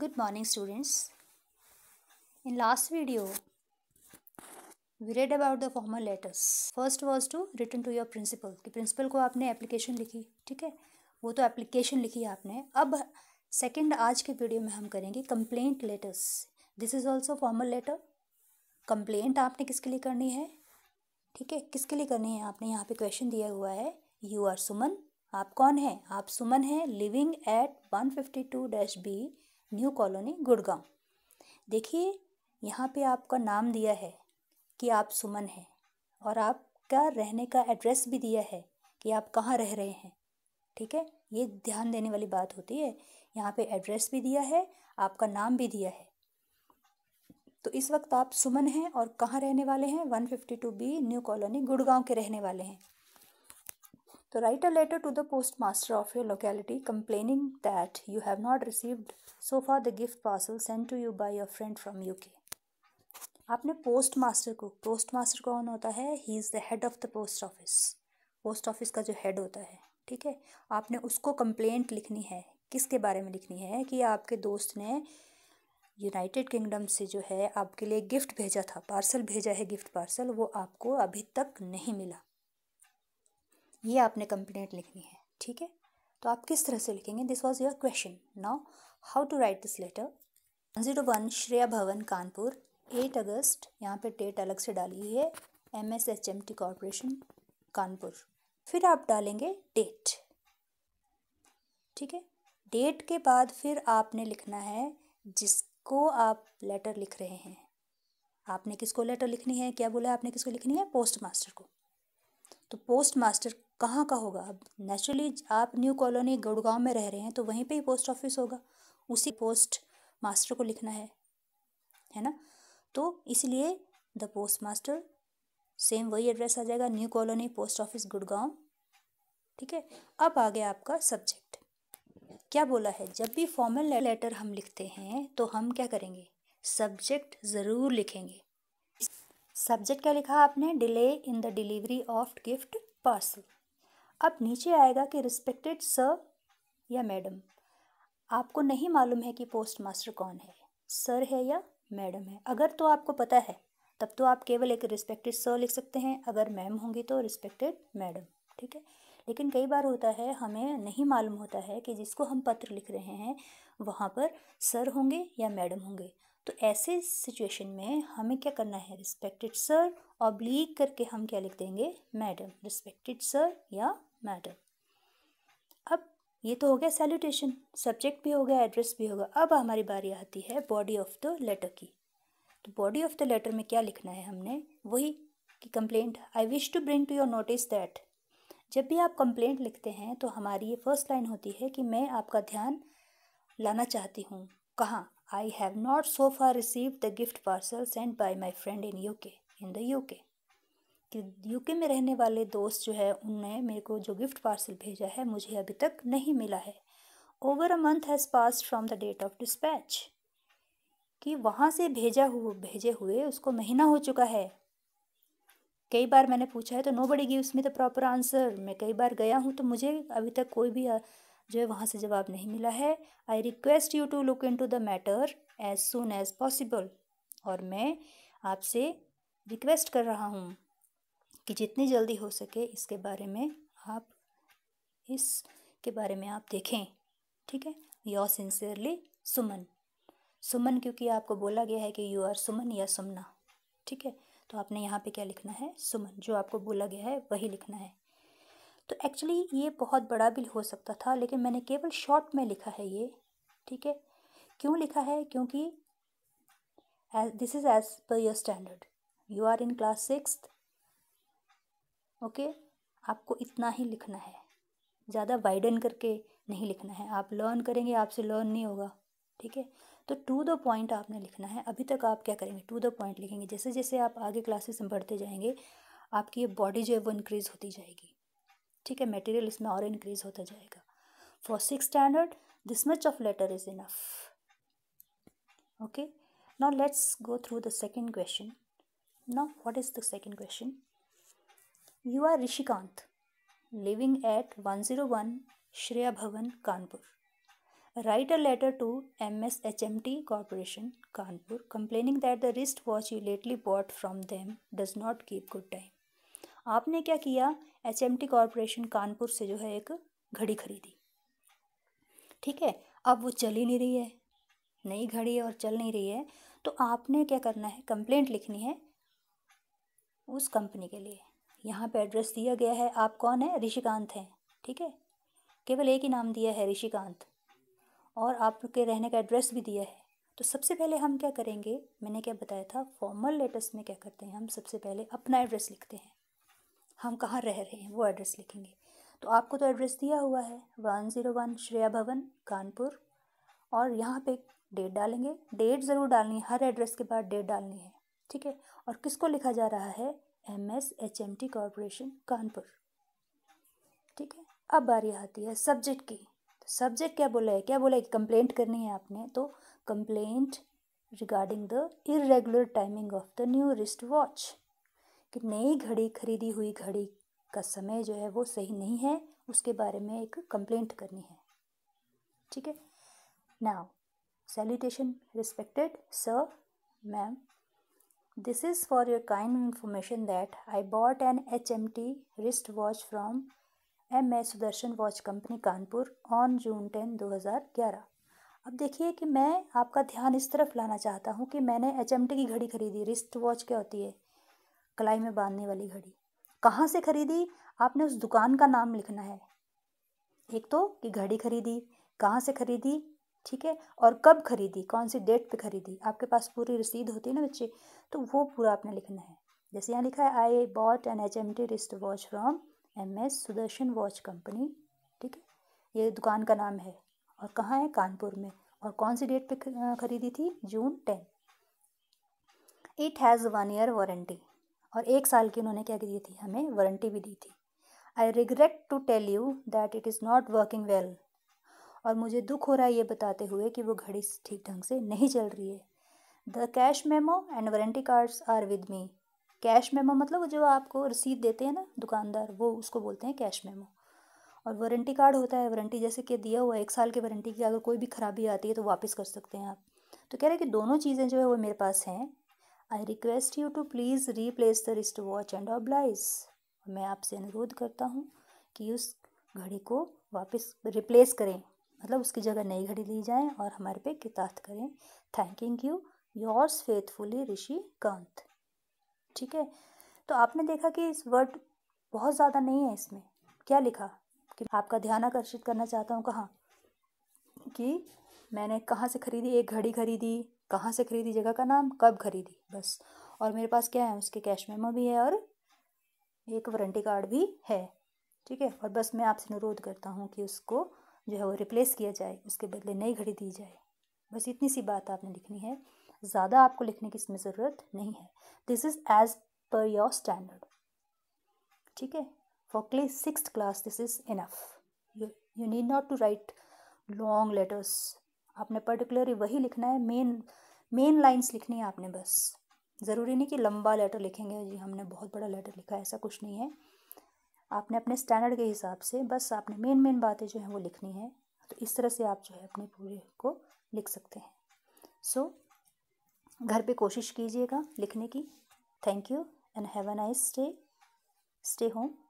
good morning students in last video we read about the formal letters first was to written to your principal कि principal को आपने application लिखी ठीक है वो तो application लिखी आपने अब second आज के वीडियो में हम करेंगे complaint letters this is also formal letter complaint आपने किसके लिए करनी है ठीक है किसके लिए करनी है आपने यहाँ पे क्वेश्चन दिया हुआ है यू आर सुमन आप कौन हैं आप सुमन हैं living at one fifty two dash B new colony Gurgaon देखिए यहाँ पे आपका नाम दिया है कि आप सुमन हैं और आपका रहने का एड्रेस भी दिया है कि आप कहाँ रह रहे हैं ठीक है ये ध्यान देने वाली बात होती है यहाँ पे एड्रेस भी दिया है आपका नाम भी दिया है तो इस वक्त आप सुमन हैं और कहाँ रहने वाले हैं one fifty two B new colony Gurgaon के रहने वाले हैं तो write letter to the post master of your locality locality that you have not not so so the gift parcel send to you you your friend friend U K आपने post master को post master कौन होता है he is the head of the post office post office का जो head होता है ठीक है आपने उसको कंप्लेंट लिखनी है किसके बारे में लिखनी है कि आपके दोस्त ने यूनाइटेड किंगडम से जो है आपके लिए गिफ्ट भेजा था पार्सल भेजा है गिफ्ट पार्सल वो आपको अभी तक नहीं मिला ये आपने कंप्लेंट लिखनी है ठीक है तो आप किस तरह से लिखेंगे this was your question now how to write this letter zero one Shreya Bhavan Kanpur eight अगस्त यहाँ पे डेट अलग से डाली है M S H M T corporation Kanpur फिर आप डालेंगे डेट ठीक है डेट के बाद फिर आपने लिखना है जिसको आप लेटर लिख रहे हैं आपने किसको लेटर लिखनी है क्या बोला आपने किसको लिखनी है पोस्ट मास्टर को तो पोस्ट मास्टर कहाँ का होगा अब नेचुरली आप न्यू कॉलोनी गुड़गांव में रह रहे हैं तो वहीं पे ही पोस्ट ऑफिस होगा उसी पोस्ट मास्टर को लिखना है है ना तो इसलिए द पोस्ट मास्टर सेम वही एड्रेस आ जाएगा new colony post office Gurgaon ठीक है अब आ गया आपका सब्जेक्ट क्या बोला है जब भी फॉर्मल लेटर हम लिखते हैं तो हम क्या करेंगे सब्जेक्ट ज़रूर लिखेंगे सब्जेक्ट क्या लिखा आपने delay in the delivery of gift parcel अब नीचे आएगा कि रिस्पेक्टेड सर या मैडम आपको नहीं मालूम है कि पोस्ट मास्टर कौन है सर है या मैडम है अगर तो आपको पता है तब तो आप केवल एक रिस्पेक्टेड सर लिख सकते हैं अगर मैम होंगी तो रिस्पेक्टेड मैडम ठीक है लेकिन कई बार होता है हमें नहीं मालूम होता है कि जिसको हम पत्र लिख रहे हैं वहाँ पर सर होंगे या मैडम होंगे तो ऐसे सिचुएशन में हमें क्या करना है रिस्पेक्टेड सर ऑब्लीक करके हम क्या लिख देंगे मैडम रिस्पेक्टेड सर या मैटर अब ये तो हो गया सैल्यूटेशन सब्जेक्ट भी हो गया एड्रेस भी होगा अब हमारी बारी आती है बॉडी ऑफ द लेटर की तो बॉडी ऑफ द लेटर में क्या लिखना है हमने वही कि complaint I wish to bring to your notice that जब भी आप कंप्लेंट लिखते हैं तो हमारी ये फर्स्ट लाइन होती है कि मैं आपका ध्यान लाना चाहती हूँ कहाँ I have not so far receive the gift parcel send by my friend in U K in the you के कि यूके में रहने वाले दोस्त जो है उनने मेरे को जो गिफ्ट पार्सल भेजा है मुझे अभी तक नहीं मिला है over a month has pass from the date of dispatch कि वहाँ से भेजा हुआ भेजे हुए उसको महीना हो चुका है कई बार मैंने पूछा है तो nobody gives me the proper answer मैं कई बार गया हूँ तो मुझे अभी तक कोई भी जो है वहाँ से जवाब नहीं मिला है I request you to look into the matter as soon as possible और मैं आपसे रिक्वेस्ट कर रहा हूँ कि जितनी जल्दी हो सके इसके बारे में आप इस के बारे में आप देखें ठीक है योर सिंसियरली सुमन सुमन क्योंकि आपको बोला गया है कि यू आर सुमन या सुमना ठीक है तो आपने यहाँ पे क्या लिखना है सुमन जो आपको बोला गया है वही लिखना है तो एक्चुअली ये बहुत बड़ा बिल हो सकता था लेकिन मैंने केवल शॉर्ट में लिखा है ये ठीक है क्यों लिखा है क्योंकि this is as per your standard you are in class six okay आपको इतना ही लिखना है ज़्यादा वाइडन करके नहीं लिखना है आप लर्न करेंगे आपसे लर्न नहीं होगा ठीक है तो टू द पॉइंट आपने लिखना है अभी तक आप क्या करेंगे टू द पॉइंट लिखेंगे जैसे जैसे आप आगे क्लासेस में बढ़ते जाएंगे आपकी ये बॉडी जो है वो इंक्रीज़ होती जाएगी ठीक है मटेरियल इसमें और इंक्रीज़ होता जाएगा for six standard this much of letter is enough okay now let's go through the second question now what is the second question you are Rishikant living at one zero one Shreya Bhavan Kanpur write a letter to M S H M T corporation Kanpur complaining that the wrist watch you lately bought from them does not keep good time आपने क्या किया H M T corporation Kanpur से जो है एक घड़ी खरीदी ठीक है अब वो चल ही नहीं रही है नई घड़ी है और चल नहीं रही है तो आपने क्या करना है कंप्लेंट लिखनी है उस कंपनी के लिए यहाँ पे एड्रेस दिया गया है आप कौन है ऋषिकांत हैं ठीक है केवल एक ही नाम दिया है ऋषिकांत और आपके रहने का एड्रेस भी दिया है तो सबसे पहले हम क्या करेंगे मैंने क्या बताया था फॉर्मल लेटर्स में क्या करते हैं हम सबसे पहले अपना एड्रेस लिखते हैं हम कहाँ रह रहे हैं वो एड्रेस लिखेंगे तो आपको तो एड्रेस दिया हुआ है one zero one Shreya Bhavan Kanpur और यहाँ पे डेट डालेंगे डेट ज़रूर डालनी है हर एड्रेस के बाद डेट डालनी है ठीक है और किसको लिखा जा रहा है M S H M T corporation Kanpur ठीक है अब बारी आती है सब्जेक्ट की तो सब्जेक्ट क्या बोला है क्या बोला है कंप्लेंट करनी है आपने तो complaint regarding the irregular timing of the new wrist watch कि नई घड़ी खरीदी हुई घड़ी का समय जो है वो सही नहीं है उसके बारे में एक कंप्लेंट करनी है ठीक है now salutation respected sir ma'am this is for kind information that I bought an H M T wrist watch from M S Sudarshan watch company Kanpur on June ten दो हज़ार ग्यारह अब देखिए कि मैं आपका ध्यान इस तरफ लाना चाहता हूँ कि मैंने एच एम टी की घड़ी खरीदी रिस्ट वॉच क्या होती है कलाई में बांधने वाली घड़ी कहाँ से खरीदी आपने उस दुकान का नाम लिखना है एक तो कि घड़ी खरीदी कहाँ से खरीदी ठीक है और कब खरीदी कौन सी डेट पे खरीदी आपके पास पूरी रसीद होती है ना बच्चे तो वो पूरा आपने लिखना है जैसे यहाँ लिखा है I bought an H M T wrist watch from M S Sudarshan watch company ठीक है ये दुकान का नाम है और कहाँ है कानपुर में और कौन सी डेट पे खरीदी थी June ten it has one year warranty और एक साल की उन्होंने क्या दी थी हमें वारंटी भी दी थी I regret to tell you that it is not working well और मुझे दुख हो रहा है ये बताते हुए कि वो घड़ी ठीक ढंग से नहीं चल रही है the cash memo and warranty cards are with me cash memo मतलब जो आपको रसीद देते हैं ना दुकानदार वो उसको बोलते हैं कैश मेमो और वारंटी कार्ड होता है वारंटी जैसे कि दिया हुआ एक साल की वारंटी की अगर कोई भी खराबी आती है तो वापस कर सकते हैं आप तो कह रहे हैं कि दोनों चीज़ें जो है वो मेरे पास हैं I request you to please replace the wrist watch and oblige मैं आपसे अनुरोध करता हूँ कि उस घड़ी को वापस रिप्लेस करें मतलब उसकी जगह नई घड़ी ली जाए और हमारे पे कृतार्थ करें thanking you yours faithfully Rishi Kant ठीक है तो आपने देखा कि इस वर्ड बहुत ज़्यादा नहीं है इसमें क्या लिखा कि आपका ध्यान आकर्षित करना चाहता हूँ कहाँ कि मैंने कहाँ से खरीदी एक घड़ी खरीदी कहाँ से खरीदी जगह का नाम कब खरीदी बस और मेरे पास क्या है उसके कैश मेमो भी है और एक वारंटी कार्ड भी है ठीक है और बस मैं आपसे अनुरोध करता हूँ कि उसको जो है वो रिप्लेस किया जाए उसके बदले नई घड़ी दी जाए बस इतनी सी बात आपने लिखनी है ज़्यादा आपको लिखने की इसमें ज़रूरत नहीं है this is as per your standard ठीक है for class six class this is enough you you need not to write long letters आपने पर्टिकुलरली वही लिखना है मेन मेन लाइन्स लिखनी है आपने बस ज़रूरी नहीं कि लंबा लेटर लिखेंगे जी हमने बहुत बड़ा लेटर लिखा है ऐसा कुछ नहीं है आपने अपने स्टैंडर्ड के हिसाब से बस आपने मेन मेन बातें जो हैं वो लिखनी है तो इस तरह से आप जो है अपने पूरे को लिख सकते हैं सो so, घर पे कोशिश कीजिएगा लिखने की thank you and have a nice stay stay home